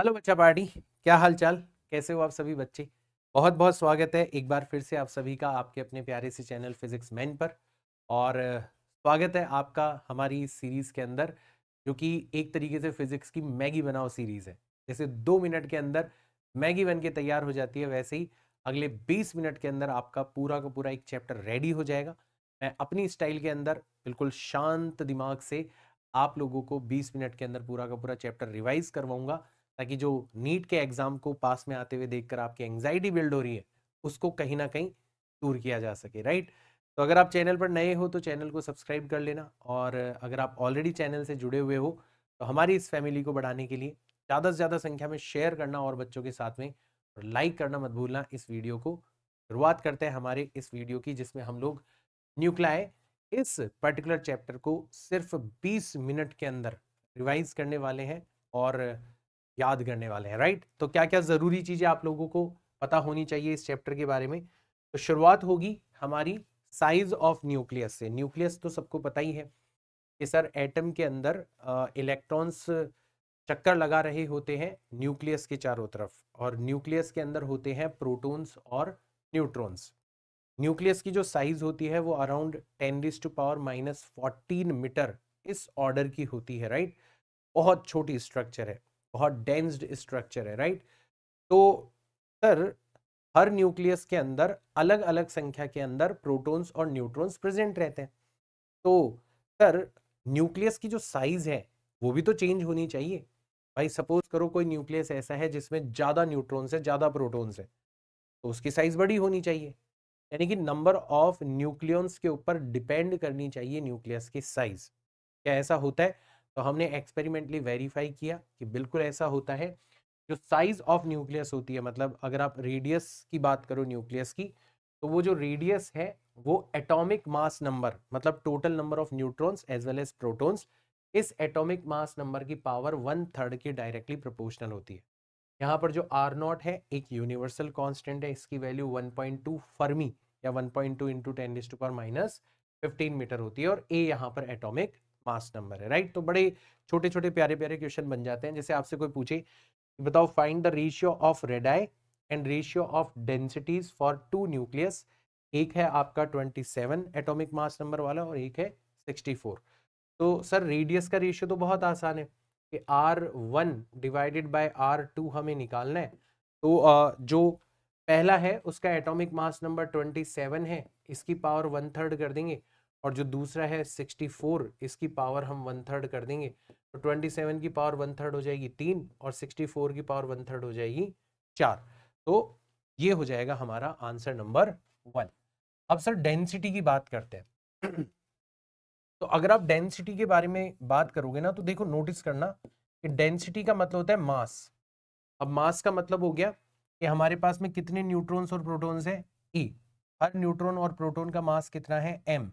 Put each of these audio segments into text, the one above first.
Hello बच्चा party क्या हाल चाल कैसे हो आप सभी बच्चे बहुत बहुत स्वागत है एक बार फिर से आप सभी का आपके अपने प्यारे से चैनल फिजिक्स मैन पर और स्वागत है आपका हमारी सीरीज़ के अंदर जो कि एक तरीके से फिजिक्स की मैगी बनाओ सीरीज़ है जैसे दो मिनट के अंदर मैगी बन के तैयार हो जाती है वैसे ही अगले बीस मिनट के अंदर आपका पूरा का पूरा एक चैप्टर रेडी हो जाएगा मैं अपनी स्टाइल के अंदर बिल्कुल शांत दिमाग से आप लोगों को बीस मिनट के अंदर पूरा का पूरा चैप्टर रिवाइज करवाऊंगा ताकि जो नीट के एग्जाम को पास में आते हुए देखकर आपकी एंग्जाइटी बिल्ड हो रही है उसको कहीं ना कहीं दूर किया जा सके राइट तो अगर आप चैनल पर नए हो तो चैनल को सब्सक्राइब कर लेना और अगर आप ऑलरेडी चैनल से जुड़े हुए हो तो हमारी इस फैमिली को बढ़ाने के लिए ज़्यादा से ज़्यादा संख्या में शेयर करना और बच्चों के साथ में और लाइक करना मत भूलना इस वीडियो को शुरुआत करते हैं हमारे इस वीडियो की जिसमें हम लोग न्यूक्लाए इस पर्टिकुलर चैप्टर को सिर्फ 20 मिनट के अंदर रिवाइज करने वाले हैं और याद करने वाले हैं राइट तो क्या क्या ज़रूरी चीज़ें आप लोगों को पता होनी चाहिए इस चैप्टर के बारे में तो शुरुआत होगी हमारी साइज ऑफ न्यूक्लियस से न्यूक्लियस तो सबको पता ही है कि सर एटम के अंदर इलेक्ट्रॉन्स चक्कर लगा रहे होते हैं न्यूक्लियस के चारों तरफ और न्यूक्लियस के अंदर होते हैं प्रोटॉन्स और न्यूट्रॉन्स न्यूक्लियस की जो साइज होती है वो around ten this to power minus fourteen metre इस ऑर्डर की होती है राइट बहुत छोटी स्ट्रक्चर है बहुत डेंस्ड स्ट्रक्चर है राइट तो सर हर न्यूक्लियस के अंदर अलग अलग संख्या के अंदर प्रोटॉन्स और न्यूट्रॉन्स प्रेजेंट रहते हैं तो सर न्यूक्लियस की जो साइज है वो भी तो चेंज होनी चाहिए भाई सपोज करो कोई न्यूक्लियस ऐसा है जिसमें ज़्यादा न्यूट्रॉन्स है ज़्यादा प्रोटॉन्स है तो उसकी साइज बड़ी होनी चाहिए यानी कि नंबर ऑफ न्यूक्लियंस के ऊपर डिपेंड करनी चाहिए न्यूक्लियस की साइज क्या ऐसा होता है तो हमने एक्सपेरिमेंटली वेरीफाई किया कि बिल्कुल ऐसा होता है जो साइज ऑफ न्यूक्लियस होती है मतलब अगर आप रेडियस की बात करो न्यूक्लियस की तो वो जो रेडियस है वो एटॉमिक मास नंबर मतलब total number of neutrons as well as protons इस एटॉमिक मास नंबर की पावर वन थर्ड के डायरेक्टली प्रोपोर्शनल होती है यहाँ पर जो आर नॉट है एक यूनिवर्सल कांस्टेंट है इसकी वैल्यू 1.2 फर्मी या 1.2 point two into ten to पर माइनस फिफ्टीन मीटर होती है और ए यहाँ पर एटॉमिक मास नंबर है राइट तो बड़े छोटे छोटे प्यारे प्यारे क्वेश्चन बन जाते हैं जैसे आपसे कोई पूछे बताओ find the ratio of radii and ratio of densities for two nucleus एक है आपका 27 एटोमिक मास नंबर वाला और एक है 64 तो सर रेडियस का रेशियो तो बहुत आसान है कि R one divided by R two हमें निकालना है तो जो पहला है उसका एटॉमिक मास नंबर 27 है इसकी पावर वन थर्ड कर देंगे और जो दूसरा है 64 इसकी पावर हम वन थर्ड कर देंगे तो 27 की पावर वन थर्ड हो जाएगी तीन और 64 की पावर वन थर्ड हो जाएगी चार तो ये हो जाएगा हमारा आंसर नंबर वन अब सर डेंसिटी की बात करते हैं तो अगर आप डेंसिटी के बारे में बात करोगे ना तो देखो नोटिस करना कि डेंसिटी का मतलब होता है मास अब मास का मतलब हो गया कि हमारे पास में कितने न्यूट्रॉन्स और प्रोटॉन्स हैं ई e। हर न्यूट्रॉन और प्रोटॉन का मास कितना है एम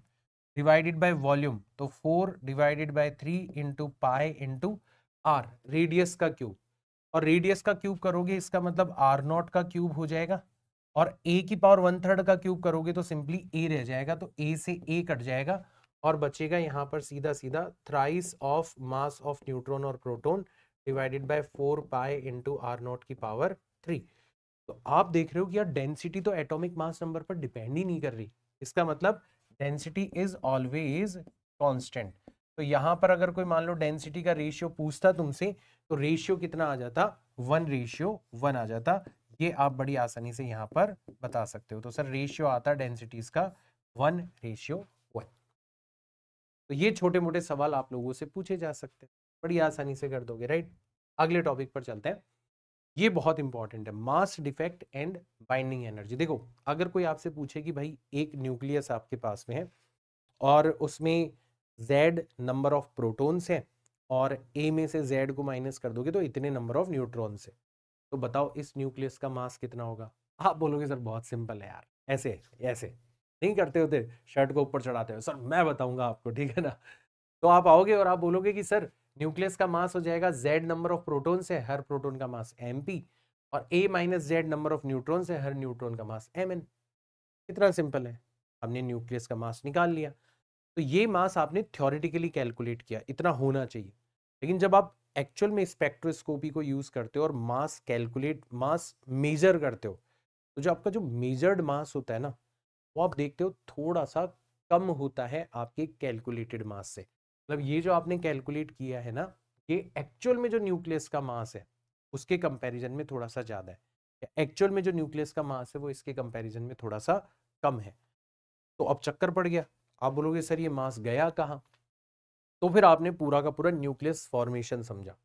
डिवाइडेड बाय वॉल्यूम तो four divided by three into pi into R radius का क्यूब और रेडियस का क्यूब करोगे इसका मतलब आर नॉट का क्यूब हो जाएगा और ए की पावर वन थर्ड का क्यूब करोगे तो सिंपली ए रह जाएगा तो ए से ए कट जाएगा और बचेगा यहाँ पर सीधा सीधा thrice of mass of neutron और proton divided by four pi into R nought की पावर थ्री तो आप देख रहे हो कि यार डेंसिटी तो एटॉमिक मास नंबर पर डिपेंड ही नहीं कर रही इसका मतलब डेंसिटी इज ऑलवेज कॉन्स्टेंट तो यहाँ पर अगर कोई मान लो डेंसिटी का रेशियो पूछता तुमसे तो रेशियो कितना आ जाता वन रेशियो वन आ जाता ये आप बड़ी आसानी से यहाँ पर बता सकते हो तो सर रेशियो आता डेंसिटीज का वन रेशियो वन तो ये छोटे मोटे सवाल आप लोगों से पूछे जा सकते हैं बड़ी आसानी से कर दोगे राइट अगले टॉपिक पर चलते हैं ये बहुत इंपॉर्टेंट है mass defect and binding energy देखो अगर कोई आपसे पूछे कि भाई एक न्यूक्लियस आपके पास में है और उसमें जेड नंबर ऑफ प्रोटोन्स हैं और ए में से जेड को माइनस कर दोगे तो इतने नंबर ऑफ न्यूट्रॉन्स है तो बताओ इस न्यूक्लियस का मास कितना होगा आप बोलोगे सर बहुत सिंपल है यार ऐसे ऐसे नहीं करते होते शर्ट को ऊपर चढ़ाते हो सर मैं बताऊंगा आपको ठीक है ना तो आप आओगे और आप बोलोगे कि सर न्यूक्लियस का मास हो जाएगा z नंबर ऑफ प्रोटोन से हर प्रोटोन का मास एम पी और A minus Z number of neutron से हर न्यूट्रॉन का मास एम एन इतना सिंपल है हमने न्यूक्लियस का मास निकाल लिया तो ये मास आपने थ्योरेटिकली कैलकुलेट किया इतना होना चाहिए लेकिन जब आप एक्चुअल में स्पेक्ट्रोस्कोपी को यूज़ करते हो और मास कैलकुलेट मास मेजर करते हो तो जो आपका जो मेजर्ड मास होता है ना वो आप देखते हो थोड़ा सा कम होता है आपके कैलकुलेटेड मास से मतलब ये जो आपने कैलकुलेट किया है ना ये एक्चुअल में जो न्यूक्लियस का मास है उसके कंपैरिजन में थोड़ा सा ज़्यादा है एक्चुअल में जो न्यूक्लियस का मास है वो इसके कंपैरिजन में थोड़ा सा कम है तो अब चक्कर पड़ गया आप बोलोगे सर ये मास गया कहाँ तो फिर आपने पूरा का पूरा न्यूक्लियस फॉर्मेशन समझा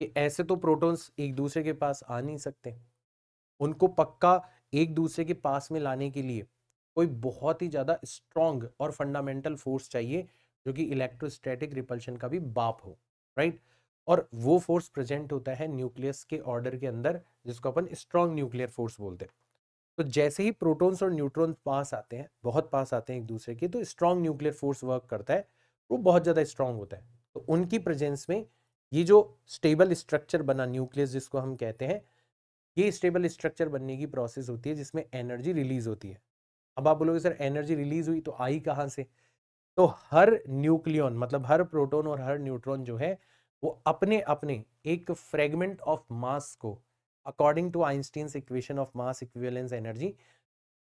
कि ऐसे तो प्रोटोन्स एक दूसरे के पास आ नहीं सकते उनको पक्का एक दूसरे के पास में लाने के लिए कोई बहुत ही ज़्यादा स्ट्रॉन्ग और फंडामेंटल फोर्स चाहिए जो कि इलेक्ट्रोस्टैटिक रिपल्शन का भी बाप हो राइट और वो फोर्स प्रेजेंट होता है न्यूक्लियस के ऑर्डर के अंदर जिसको अपन स्ट्रॉन्ग न्यूक्लियर फोर्स बोलते हैं तो जैसे ही प्रोटॉन्स और न्यूट्रॉन्स पास आते हैं बहुत पास आते हैं एक दूसरे के तो स्ट्रॉन्ग न्यूक्लियर फोर्स वर्क करता है वो बहुत ज़्यादा स्ट्रॉन्ग होता है तो उनकी प्रेजेंस में ये जो स्टेबल स्ट्रक्चर बना न्यूक्लियस जिसको हम कहते हैं ये स्टेबल स्ट्रक्चर बनने की प्रोसेस होती है जिसमें एनर्जी रिलीज होती है अब आप बोलोगे सर एनर्जी रिलीज हुई तो आई कहाँ से तो हर न्यूक्लियन मतलब हर प्रोटोन और हर न्यूट्रॉन जो है वो अपने अपने एक फ्रेगमेंट ऑफ मास को according to Einstein equation of mass equivalence energy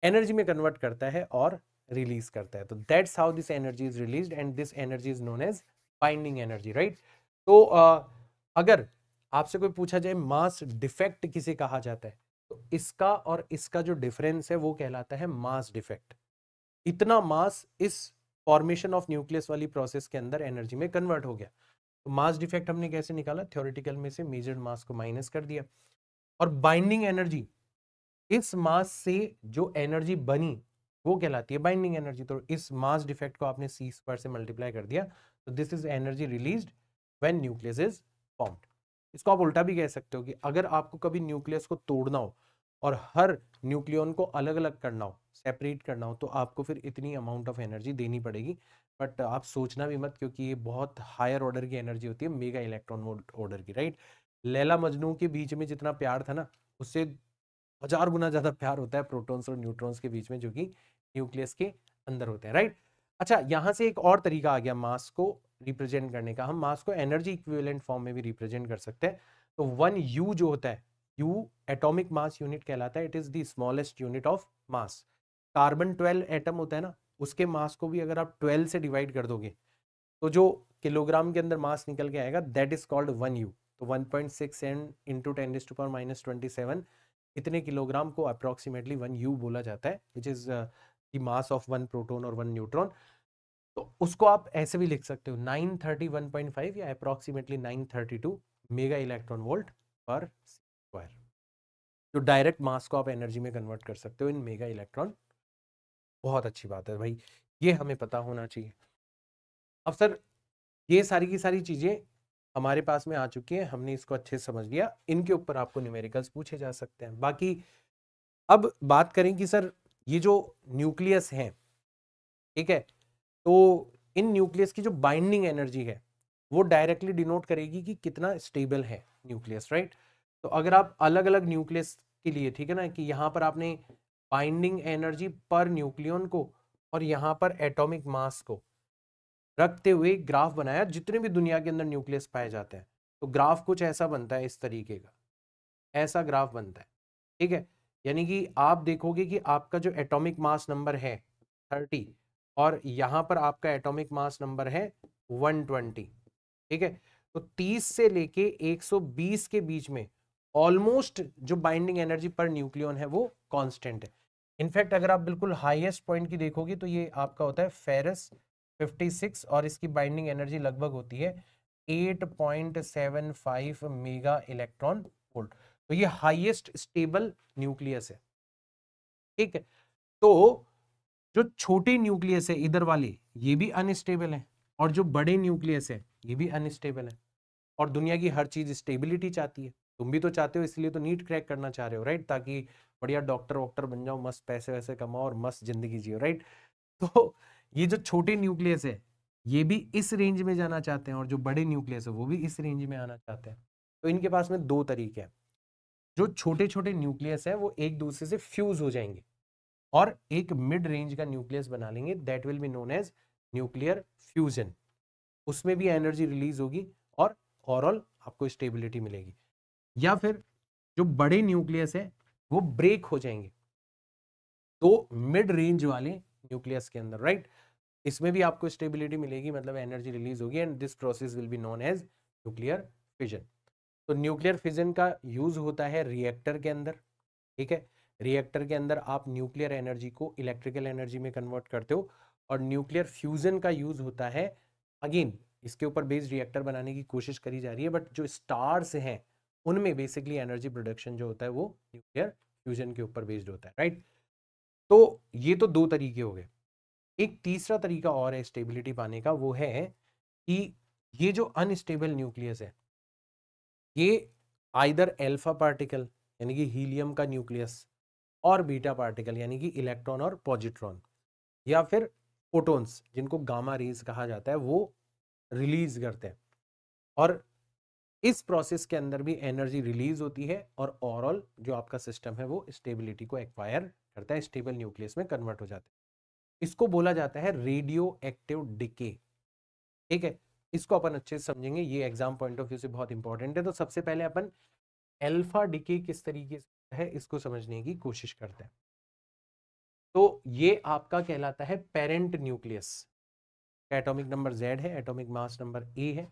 energy में कन्वर्ट करता है और रिलीज करता है तो that's how this energy is release and this energy is known as binding energy right तो uh, अगर आपसे कोई पूछा जाए मास डिफेक्ट किसे कहा जाता है तो इसका और इसका जो डिफरेंस है वो कहलाता है मास डिफेक्ट इतना मास इस फॉर्मेशन ऑफ न्यूक्लियस वाली प्रोसेस के अंदर एनर्जी में कन्वर्ट हो गया तो मास डिफेक्ट हमने कैसे निकाला थ्योरेटिकल में से मेजर्ड मास को माइनस कर दिया और बाइंडिंग एनर्जी इस मास से जो एनर्जी बनी वो कहलाती है बाइंडिंग एनर्जी तो इस मास डिफेक्ट को आपने सी स्क्वायर से मल्टीप्लाई कर दिया तो this is energy release when nucleus is formed इसको आप उल्टा भी कह सकते हो कि अगर आपको कभी न्यूक्लियस को तोड़ना हो और हर न्यूक्लियन को अलग अलग करना हो सेपरेट करना हो तो आपको फिर इतनी अमाउंट ऑफ एनर्जी देनी पड़ेगी बट आप सोचना भी मत क्योंकि ये बहुत हायर ऑर्डर की एनर्जी होती है मेगा इलेक्ट्रॉन ऑर्डर की राइट लैला मजनू के बीच में जितना प्यार था ना उससे हजार गुना ज़्यादा प्यार होता है प्रोटॉन्स और न्यूट्रॉन्स के बीच में जो कि न्यूक्लियस के अंदर होते हैं राइट अच्छा यहाँ से एक और तरीका आ गया मास को रिप्रेजेंट करने का हम मास को एनर्जी इक्विवेलेंट फॉर्म में भी रिप्रेजेंट कर सकते हैं तो वन यू जो होता है यू एटॉमिक मास यूनिट कहलाता है it is the smallest unit of mass carbon twelve atom होता है ना उसके मास को भी अगर आप ट्वेल्व से डिवाइड कर दोगे तो जो किलोग्राम के अंदर मास निकल के आएगा that is called one U तो one point six and into ten is to power minus twenty seven इतने किलोग्राम को अप्रोक्सीमेटली वन यू बोला जाता है which is the mass of one proton और वन न्यूट्रॉन तो उसको आप ऐसे भी लिख सकते हो nine thirty one point five या approximately nine thirty two mega electron volt per square जो डायरेक्ट मास को आप एनर्जी में कन्वर्ट कर सकते हो इन मेगा इलेक्ट्रॉन बहुत अच्छी बात है भाई ये हमें पता होना चाहिए अब सर ये सारी की सारी चीज़ें हमारे पास में आ चुकी हैं हमने इसको अच्छे से समझ लिया इनके ऊपर आपको न्यूमेरिकल्स पूछे जा सकते हैं बाकी अब बात करें कि सर ये जो न्यूक्लियस है ठीक है तो इन न्यूक्लियस की जो बाइंडिंग एनर्जी है वो डायरेक्टली डिनोट करेगी कि कितना स्टेबल है न्यूक्लियस राइट तो अगर आप अलग अलग न्यूक्लियस के लिए ठीक है ना कि यहाँ पर आपने बाइंडिंग एनर्जी पर न्यूक्लियन को और यहाँ पर एटॉमिक मास को रखते हुए ग्राफ बनाया जितने भी दुनिया के अंदर न्यूक्लियस पाए जाते हैं तो ग्राफ कुछ ऐसा बनता है इस तरीके का ऐसा ग्राफ बनता है ठीक है यानी कि आप देखोगे कि आपका जो एटॉमिक मास नंबर है थर्टी और यहाँ पर आपका एटॉमिक मास नंबर है वन ट्वेंटी ठीक है तो तीस से लेके एक सौ बीस के बीच में ऑलमोस्ट जो बाइंडिंग एनर्जी पर न्यूक्लियन है वो कांस्टेंट है इनफैक्ट अगर आप बिल्कुल हाईएस्ट पॉइंट की देखोगे तो ये आपका होता है फेरस 56 और इसकी बाइंडिंग एनर्जी लगभग होती है 8.75 मेगा इलेक्ट्रॉन वोल्ट तो ये हाईएस्ट स्टेबल न्यूक्लियस है ठीक है तो जो छोटे न्यूक्लियस है इधर वाले ये भी अनस्टेबल है और जो बड़े न्यूक्लियस है ये भी अनस्टेबल है और दुनिया की हर चीज स्टेबिलिटी चाहती है तुम भी तो चाहते हो इसलिए तो नीट क्रैक करना चाह रहे हो राइट ताकि बढ़िया डॉक्टर वॉक्टर बन जाओ मस्त पैसे वैसे कमाओ और मस्त जिंदगी जियो राइट तो ये जो छोटे न्यूक्लियस है ये भी इस रेंज में जाना चाहते हैं और जो बड़े न्यूक्लियस है वो भी इस रेंज में आना चाहते हैं तो इनके पास में दो तरीके हैं जो छोटे छोटे न्यूक्लियस है वो एक दूसरे से फ्यूज हो जाएंगे और एक मिड रेंज का न्यूक्लियस बना लेंगे that will be known as nuclear fusion उसमें भी एनर्जी रिलीज होगी और ओवरऑल आपको स्टेबिलिटी मिलेगी या फिर जो बड़े न्यूक्लियस है वो ब्रेक हो जाएंगे तो मिड रेंज वाले न्यूक्लियस के अंदर राइट इसमें भी आपको स्टेबिलिटी मिलेगी मतलब एनर्जी रिलीज होगी and this process will be known as nuclear fission तो न्यूक्लियर फिजन का यूज होता है रिएक्टर के अंदर ठीक है रिएक्टर के अंदर आप न्यूक्लियर एनर्जी को इलेक्ट्रिकल एनर्जी में कन्वर्ट करते हो और न्यूक्लियर फ्यूजन का यूज होता है अगेन इसके ऊपर बेस्ड रिएक्टर बनाने की कोशिश करी जा रही है बट जो स्टार्स हैं उनमें बेसिकली एनर्जी प्रोडक्शन जो होता है वो न्यूक्लियर फ्यूजन के ऊपर बेस्ड होता है राइट तो ये तो दो तरीके हो गए एक तीसरा तरीका और है स्टेबिलिटी पाने का वो है कि ये जो अनस्टेबल न्यूक्लियस है ये आइदर एल्फा पार्टिकल यानी कि हीलियम का न्यूक्लियस और बीटा पार्टिकल यानी कि इलेक्ट्रॉन और पॉजिट्रॉन या फिर फोटोन्स जिनको गामा रेज कहा जाता है वो रिलीज करते हैं और इस प्रोसेस के अंदर भी एनर्जी रिलीज होती है और ओवरऑल जो आपका सिस्टम है वो स्टेबिलिटी को एक्वायर करता है स्टेबल न्यूक्लियस में कन्वर्ट हो जाता है इसको बोला जाता है रेडियो एक्टिव डिके ठीक है इसको अपन अच्छे से समझेंगे ये एग्जाम पॉइंट ऑफ व्यू से बहुत इंपॉर्टेंट है तो सबसे पहले अपन एल्फा डिके किस तरीके से है इसको समझने की कोशिश करते हैं तो ये आपका कहलाता है parent nucleus atomic number Z है एटॉमिक मास नंबर ए है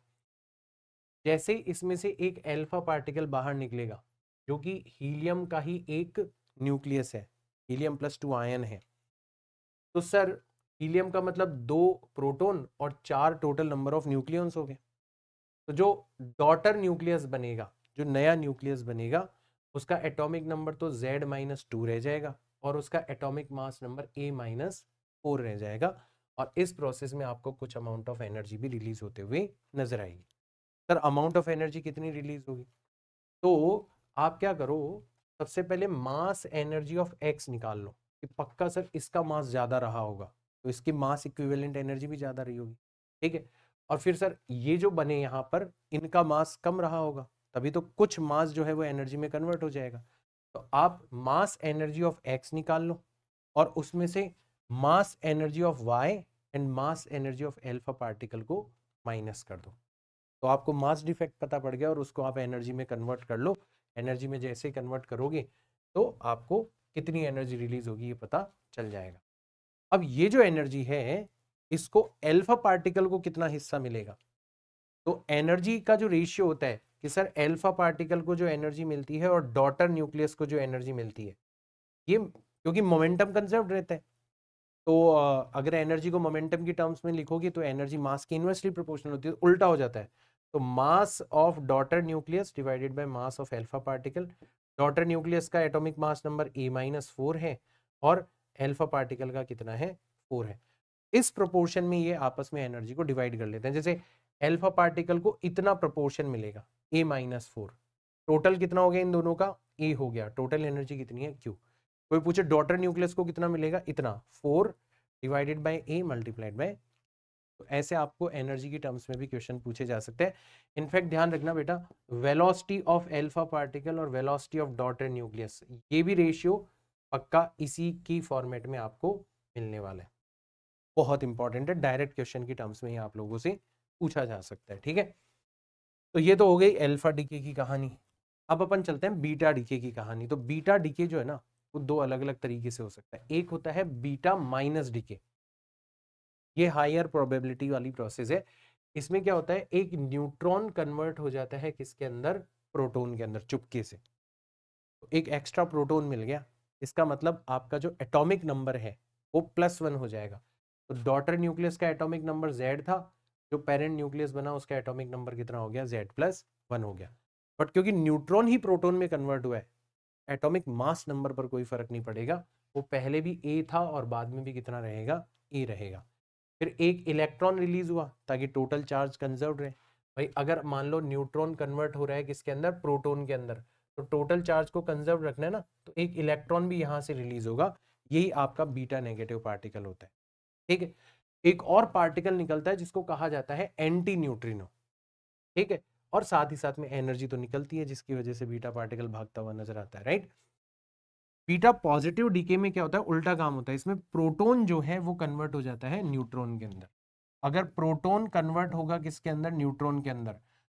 जैसे इसमें से एक एल्फा पार्टिकल बाहर निकलेगा जो कि हीलियम का ही एक न्यूक्लियस है हीलियम प्लस टू आयन है तो सर हीलियम का मतलब दो प्रोटोन और चार टोटल नंबर ऑफ न्यूक्लियंस हो गए तो जो डॉटर न्यूक्लियस बनेगा जो नया न्यूक्लियस बनेगा उसका एटॉमिक नंबर तो Z माइनस टू रह जाएगा और उसका atomic mass number A minus four रह जाएगा और इस प्रोसेस में आपको कुछ अमाउंट ऑफ एनर्जी भी रिलीज होते हुए नजर आएगी सर अमाउंट ऑफ एनर्जी कितनी रिलीज होगी तो आप क्या करो सबसे पहले मास एनर्जी ऑफ एक्स निकाल लो कि पक्का सर इसका मास ज़्यादा रहा होगा तो इसकी मास इक्विवेलेंट एनर्जी भी ज़्यादा रही होगी ठीक है और फिर सर ये जो बने यहाँ पर इनका मास कम रहा होगा तभी तो कुछ मास जो है वो एनर्जी में कन्वर्ट हो जाएगा तो आप मास एनर्जी ऑफ एक्स निकाल लो और उसमें से mass energy of Y and mass energy of alpha particle को माइनस कर दो तो आपको मास डिफेक्ट पता पड़ गया और उसको आप एनर्जी में कन्वर्ट कर लो एनर्जी में जैसे कन्वर्ट करोगे तो आपको कितनी एनर्जी रिलीज होगी ये पता चल जाएगा अब ये जो एनर्जी है इसको एल्फा पार्टिकल को कितना हिस्सा मिलेगा तो एनर्जी का जो रेशियो होता है कि सर एल्फा पार्टिकल को जो एनर्जी मिलती है और डॉटर न्यूक्लियस को जो एनर्जी मिलती है ये क्योंकि मोमेंटम कंजर्व रहता है तो अगर एनर्जी को मोमेंटम की टर्म्स में लिखोगे तो एनर्जी मास की इन्वर्सली प्रोपोर्शनल होती है उल्टा हो जाता है तो mass of daughter nucleus divided by mass of alpha particle daughter nucleus का atomic mass number A minus four है और एल्फा पार्टिकल का कितना है फोर है इस प्रोपोर्शन में ये आपस में एनर्जी को डिवाइड कर लेते हैं जैसे एल्फा पार्टिकल को इतना प्रोपोर्शन मिलेगा ए माइनस फोर टोटल कितना हो गया इन दोनों का ए हो गया टोटल एनर्जी कितनी है क्यू कोई पूछे डॉटर न्यूक्लियस को कितना मिलेगा इतना four divided by A multiplied by तो ऐसे आपको एनर्जी के टर्म्स में भी क्वेश्चन पूछे जा सकते हैं इनफैक्ट ध्यान रखना बेटा वेलोसिटी ऑफ एल्फा पार्टिकल और वेलोसिटी ऑफ डॉटर न्यूक्लियस ये भी रेशियो पक्का इसी की फॉर्मेट में आपको मिलने वाला है बहुत इंपॉर्टेंट है डायरेक्ट क्वेश्चन की टर्म्स में ही आप लोगों से पूछा जा सकता है ठीक है तो ये तो हो गई एल्फा डीके की कहानी अब अपन चलते हैं बीटा डीके की कहानी तो बीटा डीके जो है ना वो दो अलग अलग तरीके से हो सकता है एक होता है बीटा माइनस डीके ये हायर प्रोबेबिलिटी वाली प्रोसेस है इसमें क्या होता है एक न्यूट्रॉन कन्वर्ट हो जाता है किसके अंदर प्रोटोन के अंदर चुपके से तो एक एक्स्ट्रा प्रोटोन मिल गया इसका मतलब आपका जो एटॉमिक नंबर है वो प्लस वन हो जाएगा तो डॉटर न्यूक्लियस का एटॉमिक नंबर जेड था जो पेरेंट न्यूक्लियस बना उसका एटॉमिक नंबर कितना हो गया जेड प्लस वन हो गया बट क्योंकि न्यूट्रॉन ही प्रोटोन में कन्वर्ट हुआ है एटॉमिक मास नंबर पर कोई फर्क नहीं पड़ेगा वो पहले भी ए था और बाद में भी कितना रहेगा ए रहेगा फिर एक इलेक्ट्रॉन रिलीज हुआ ताकि टोटल चार्ज कंजर्व रहे भाई अगर मान लो न्यूट्रॉन कन्वर्ट हो रहा है किसके अंदर प्रोटोन के अंदर तो टोटल चार्ज को कंजर्व रखना है ना तो एक इलेक्ट्रॉन भी यहाँ से रिलीज होगा यही आपका बीटा नेगेटिव पार्टिकल होता है ठीक है एक और पार्टिकल निकलता है जिसको कहा जाता है एंटी न्यूट्रिनो ठीक है और साथ ही साथ में एनर्जी तो निकलती है जिसकी वजह से बीटा पार्टिकल भागता हुआ नजर आता है राइट बीटा पॉजिटिव डीके में क्या होता है उल्टा काम होता है इसमें प्रोटोन जो है वो कन्वर्ट हो जाता है न्यूट्रॉन के अंदर अगर प्रोटोन कन्वर्ट होगा किसके अंदर न्यूट्रॉन के अंदर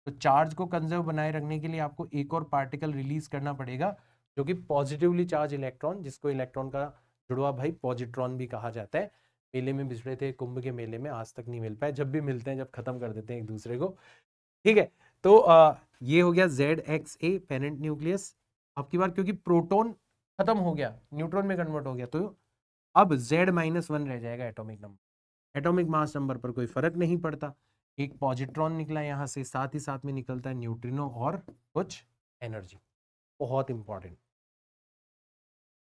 तो चार्ज को कंजर्व बनाए रखने के लिए आपको एक और पार्टिकल रिलीज करना पड़ेगा जो कि पॉजिटिवली चार्ज इलेक्ट्रॉन जिसको इलेक्ट्रॉन का जुड़वा भाई पॉजिट्रॉन भी कहा जाता है मेले में बिछड़े थे कुंभ के मेले में आज तक नहीं मिल पाए जब भी मिलते हैं जब खत्म कर देते हैं एक दूसरे को ठीक है तो आ, ये हो गया Z X A parent nucleus आपकी बार क्योंकि प्रोटोन खत्म हो गया न्यूट्रॉन में कन्वर्ट हो गया तो अब जेड माइनस वन रह जाएगा atomic number atomic mass number पर कोई फर्क नहीं पड़ता एक पॉजिट्रॉन निकला यहाँ से साथ ही साथ में निकलता है न्यूट्रिनो और कुछ एनर्जी बहुत इंपॉर्टेंट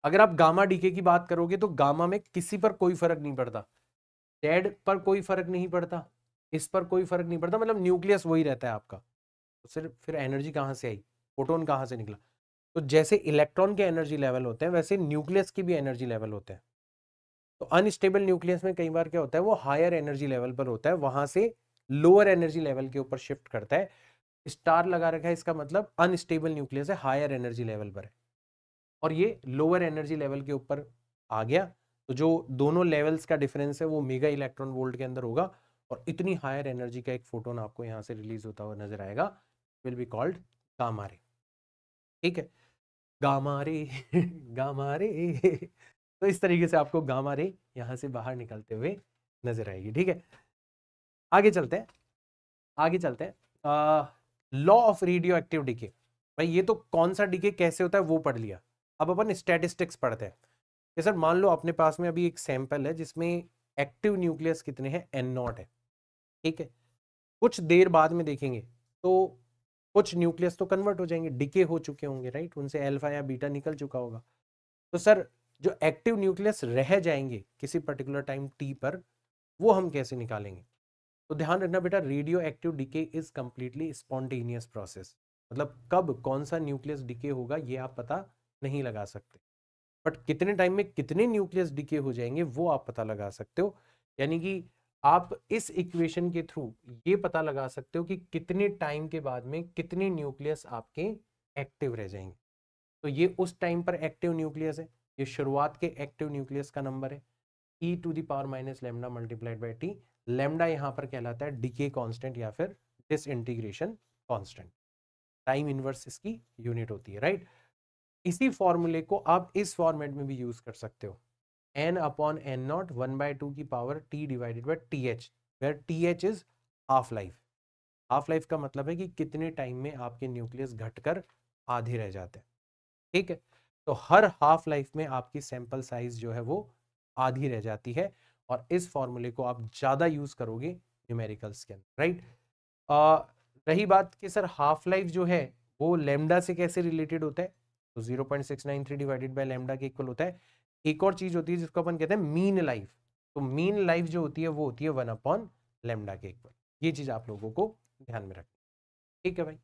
अगर आप गामा डीके की बात करोगे तो गामा में किसी पर कोई फर्क नहीं पड़ता जेड पर कोई फर्क नहीं पड़ता इस पर कोई फर्क नहीं पड़ता मतलब न्यूक्लियस वही रहता है आपका तो सिर्फ फिर एनर्जी कहाँ से आई फोटोन कहाँ से निकला तो जैसे इलेक्ट्रॉन के एनर्जी लेवल होते हैं वैसे न्यूक्लियस की भी एनर्जी लेवल होते हैं तो अनस्टेबल न्यूक्लियस में कई बार क्या होता है वो हायर एनर्जी लेवल पर होता है वहां से लोअर एनर्जी लेवल के ऊपर शिफ्ट करता है स्टार लगा रखा है इसका मतलब अनस्टेबल न्यूक्लियस है हायर एनर्जी लेवल पर है और ये लोअर एनर्जी लेवल के ऊपर आ गया तो जो दोनों लेवल्स का डिफरेंस है वो मेगा इलेक्ट्रॉन वोल्ट के अंदर होगा और इतनी हायर एनर्जी का एक फोटोन आपको यहाँ से रिलीज होता हुआ नजर आएगा विल बी कॉल्ड कामारे ठीक है गामा रे गामा रे तो इस तरीके से आपको गामा रे यहाँ से बाहर निकलते हुए नजर आएगी ठीक है आगे चलते हैं आगे चलते हैं law of radioactive decay भाई ये तो कौन सा डिके कैसे होता है वो पढ़ लिया अब अपन स्टेटिस्टिक्स पढ़ते हैं कि सर मान लो अपने पास में अभी एक सैंपल है जिसमें एक्टिव न्यूक्लियस कितने हैं एन नॉट है ठीक है कुछ देर बाद में देखेंगे तो कुछ न्यूक्लियस तो कन्वर्ट हो जाएंगे डिके हो चुके होंगे राइट उनसे एल्फा या बीटा निकल चुका होगा तो सर जो एक्टिव न्यूक्लियस रह जाएंगे किसी पर्टिकुलर टाइम टी पर वो हम कैसे निकालेंगे तो ध्यान रखना बेटा radioactive decay is completely spontaneous process मतलब कब कौन सा न्यूक्लियस डिके होगा ये आप पता नहीं लगा सकते बट कितने टाइम में कितने न्यूक्लियस डिके हो जाएंगे वो आप पता लगा सकते हो यानी कि आप इस इक्वेशन के थ्रू ये पता लगा सकते हो कि कितने टाइम के बाद में कितने न्यूक्लियस आपके एक्टिव रह जाएंगे तो ये उस टाइम पर एक्टिव न्यूक्लियस है ये शुरुआत के एक्टिव न्यूक्लियस का नंबर है E to the power minus lambda multiplied by T lambda यहाँ पर कहलाता है डीके कांस्टेंट या फिर disintegration constant time inverse इसकी यूनिट होती है राइट इसी फॉर्मूले को आप इस फॉर्मेट में भी यूज कर सकते हो N upon N nought one by two की power T divided by T H where T H is half life half life का मतलब है कि कितने टाइम में आपके न्यूक्लियस घटकर आधे रह जाते हैं ठीक है तो हर हाफ लाइफ में आपकी सैंपल साइज जो है वो आधी रह जाती है और इस फॉर्मूले को आप ज़्यादा यूज़ करोगे न्यूमेरिकल्स के अंदर राइट आ, रही बात कि सर हाफ लाइफ जो है वो लेमडा से कैसे रिलेटेड होता है तो zero point six nine three divided by lambda के इक्वल होता है एक और चीज होती है जिसको अपन कहते हैं मीन लाइफ तो मीन लाइफ जो होती है वो होती है वन अपॉन लेमडा के इक्वल ये चीज आप लोगों को ध्यान में रखनी ठीक है भाई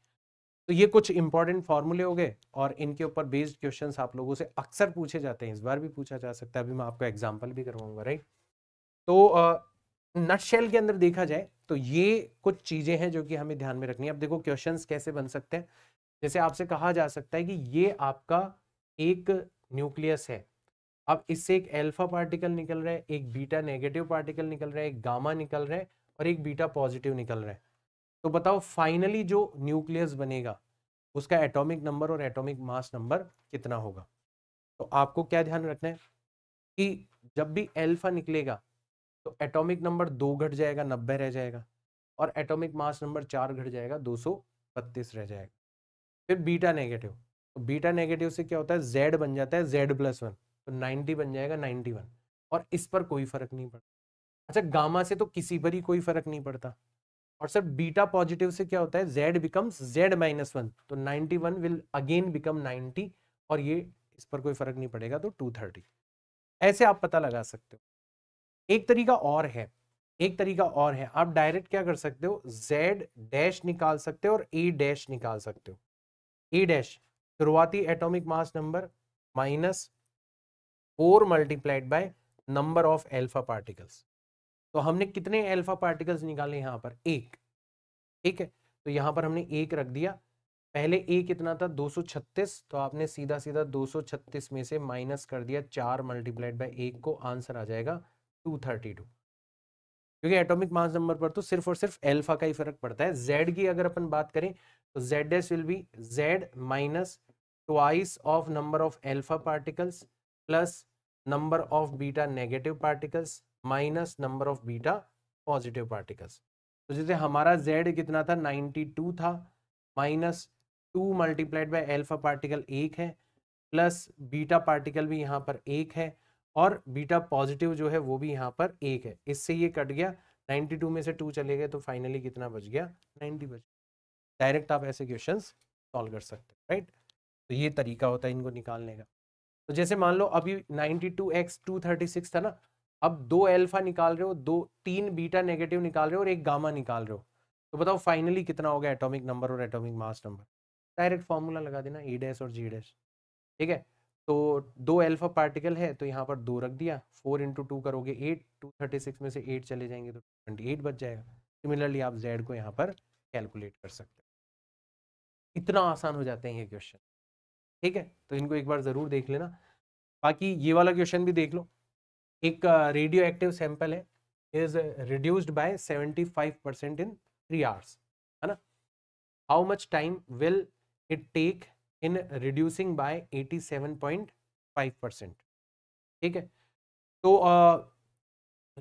तो ये कुछ इंपॉर्टेंट फॉर्मूले हो गए और इनके ऊपर बेस्ड क्वेश्चन आप लोगों से अक्सर पूछे जाते हैं इस बार भी पूछा जा सकता है अभी मैं आपको एग्जाम्पल भी करवाऊंगा राइट तो नटशेल के अंदर देखा जाए तो ये कुछ चीजें हैं जो कि हमें ध्यान में रखनी है अब देखो क्वेश्चन कैसे बन सकते हैं जैसे आपसे कहा जा सकता है कि ये आपका एक न्यूक्लियस है अब इससे एक अल्फा पार्टिकल निकल रहा है एक बीटा नेगेटिव पार्टिकल निकल रहा है एक गामा निकल रहा है और एक बीटा पॉजिटिव निकल रहा है तो बताओ फाइनली जो न्यूक्लियस बनेगा उसका एटॉमिक नंबर और एटॉमिक मास नंबर कितना होगा तो आपको क्या ध्यान रखना है कि जब भी एल्फा निकलेगा तो एटॉमिक नंबर दो घट जाएगा नब्बे रह जाएगा और एटॉमिक मास नंबर चार घट जाएगा दो सौ बत्तीस रह जाएगा फिर बीटा नेगेटिव तो बीटा नेगेटिव से क्या होता है जेड बन जाता है जेड प्लस वन तो 90 बन जाएगा 91 और इस पर कोई फर्क नहीं पड़ता अच्छा गामा से तो किसी पर ही कोई फर्क नहीं पड़ता और सर बीटा पॉजिटिव से क्या होता है Z becomes Z minus one तो 91 विल अगेन बिकम 90 और ये इस पर कोई फर्क नहीं पड़ेगा तो 230 ऐसे आप पता लगा सकते हो एक तरीका और है एक तरीका और है आप डायरेक्ट क्या कर सकते हो जेड डैश निकाल सकते हो और ए डैश निकाल सकते हो ए डैश शुरुआती atomic mass number minus four multiplied by number of alpha particles तो हमने कितने एल्फा पार्टिकल्स निकाले यहाँ पर एक ठीक है तो यहाँ पर हमने एक रख दिया पहले ए कितना था 236 तो आपने सीधा सीधा 236 में से माइनस कर दिया चार मल्टीप्लाइड बाई एक को आंसर आ जाएगा 232 क्योंकि एटॉमिक मास नंबर पर तो सिर्फ और सिर्फ एल्फा का ही फर्क पड़ता है जेड की अगर अपन बात करें तो Z S will be Z minus twice of number of alpha particles plus number of beta negative particles minus number of beta positive particles तो जैसे हमारा z कितना था 92 था minus two multiplied by alpha particle एक है plus beta particle भी यहाँ पर एक है और बीटा पॉजिटिव जो है वो भी यहाँ पर एक है इससे ये कट गया 92 में से टू चले गए तो फाइनली कितना बच गया 90 बच डायरेक्ट आप ऐसे क्वेश्चंस सॉल्व कर सकते हैं राइट तो ये तरीका होता है इनको निकालने का तो जैसे मान लो अभी 92x 236 था ना अब दो एल्फा निकाल रहे हो दो तीन बीटा नेगेटिव निकाल रहे हो और एक गामा निकाल रहे हो तो बताओ फाइनली कितना हो गया एटॉमिक नंबर और atomic mass number direct formula लगा देना ई डैश और जी डैश ठीक है तो दो एल्फा पार्टिकल है तो यहाँ पर दो रख दिया फोर इंटू टू करोगे एट टू थर्टी सिक्स में से एट चले जाएंगे तो ट्वेंटी एट बच जाएगा सिमिलरली आप जेड को यहाँ पर कैलकुलेट कर सकते हो इतना आसान हो जाते हैं ये क्वेश्चन ठीक है तो इनको एक बार ज़रूर देख लेना बाकी ये वाला क्वेश्चन भी देख लो एक रेडियो एक्टिव सैंपल है is reduced by 75 percent in three hours है ना how much time will it take in reducing by 87.5 percent ठीक है तो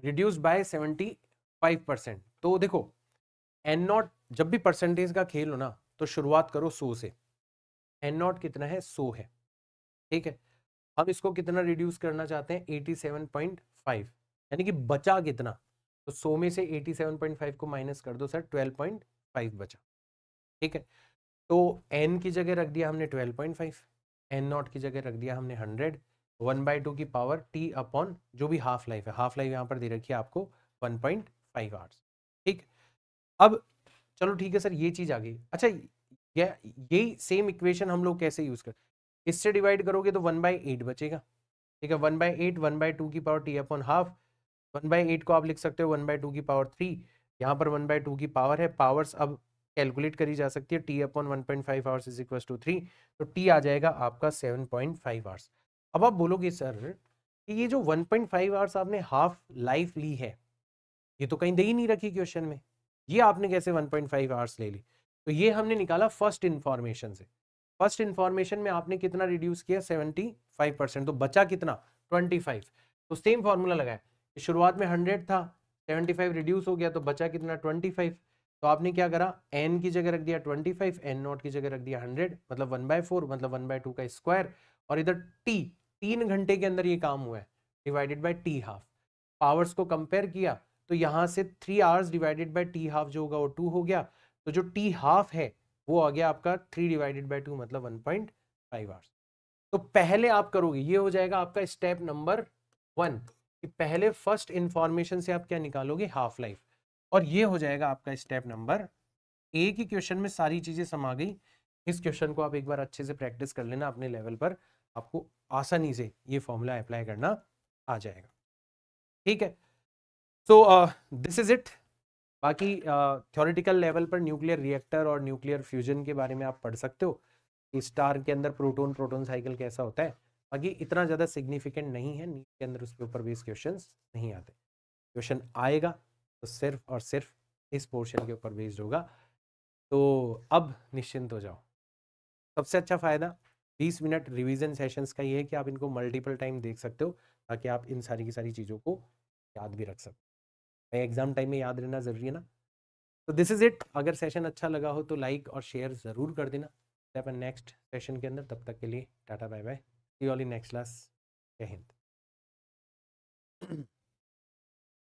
रिड्यूस बाय 75 परसेंट तो देखो एन नॉट जब भी परसेंटेज का खेल हो ना तो शुरुआत करो सो से एन नॉट कितना है सो है ठीक है हम इसको कितना रिड्यूस करना चाहते हैं एटी सेवन पॉइंट फाइव यानी कि बचा कितना तो सो में से एटी सेवन पॉइंट फाइव को माइनस कर दो सर ट्वेल्व पॉइंट फाइव बचा ठीक है तो एन की जगह रख दिया हमने twelve point five N naught की जगह रख दिया हमने हंड्रेड वन बाई टू की पावर टी अपॉन जो भी हाफ लाइफ है हाफ लाइफ यहाँ पर दे रखी है आपको वन पॉइंट फाइव आवर्स ठीक अब चलो ठीक है सर ये चीज़ आ गई अच्छा या यही सेम इक्वेशन हम लोग कैसे यूज कर इससे डिवाइड करोगे तो वन बाई एट बचेगा ठीक है one by eight one by two की power T upon half one by eight को आप लिख सकते हो वन बाई टू की पावर थ्री यहाँ पर वन बाई टू की पावर है पावर्स अब कैलकुलेट करी जा सकती है T upon one point five hours is equal to three तो टी आ जाएगा आपका सेवन पॉइंट फाइव आवर्स अब आप बोलोगे सर कि ये जो वन पॉइंट फाइव आवर्स आपने हाफ लाइफ ली है ये तो कहीं दे ही नहीं रखी क्वेश्चन में ये आपने कैसे वन पॉइंट फाइव आवर्स ले ली तो ये हमने निकाला फर्स्ट इन्फॉर्मेशन से फर्स्ट इन्फॉर्मेशन में आपने कितना रिड्यूस किया सेवेंटी फाइव परसेंट तो बचा कितना ट्वेंटी फाइव तो सेम फॉर्मूला लगाया शुरुआत में हंड्रेड था सेवेंटी फाइव रिड्यूस हो गया तो बचा कितना ट्वेंटी फाइव तो आपने क्या करा एन की जगह रख दिया ट्वेंटी फाइव एन नॉट की जगह रख दिया हंड्रेड मतलब वन बाय फोर मतलब वन बाय टू का स्क्वायर और इधर टी तीन घंटे के अंदर ये काम हुआ है divided by T half powers को कंपेयर किया तो यहाँ से three hours divided by T half जो होगा वो टू हो गया तो जो टी हाफ है वो आ गया आपका थ्री डिवाइडेड बाई टू मतलब वन पॉइंट फाइव आवर्स तो पहले आप करोगे ये हो जाएगा आपका स्टेप नंबर वन कि पहले फर्स्ट इंफॉर्मेशन से आप क्या निकालोगे हाफ लाइफ और ये हो जाएगा आपका स्टेप नंबर एक ही क्वेश्चन में सारी चीज़ें समा गई इस क्वेश्चन को आप एक बार अच्छे से प्रैक्टिस कर लेना अपने लेवल पर आपको आसानी से ये फॉर्मूला अप्लाई करना आ जाएगा ठीक है सो दिस इज इट बाकी थ्योरेटिकल लेवल पर न्यूक्लियर रिएक्टर और न्यूक्लियर फ्यूजन के बारे में आप पढ़ सकते हो कि स्टार के अंदर प्रोटोन प्रोटोन साइकिल कैसा होता है बाकी इतना ज़्यादा सिग्निफिकेंट नहीं है नीट के अंदर उसके ऊपर बेस क्वेश्चन नहीं आते क्वेश्चन आएगा तो सिर्फ और सिर्फ इस पोर्शन के ऊपर बेस्ड होगा तो अब निश्चिंत हो जाओ सबसे अच्छा फ़ायदा 20 मिनट रिवीजन सेशंस का ये है कि आप इनको मल्टीपल टाइम देख सकते हो ताकि आप इन सारी की सारी चीज़ों को याद भी रख सको एग्जाम टाइम में याद रहना ज़रूरी है ना तो दिस इज़ इट अगर सेशन अच्छा लगा हो तो लाइक और शेयर ज़रूर कर देना अपन नेक्स्ट सेशन के अंदर तब तक के लिए tata bye bye see all in next class Jai Hind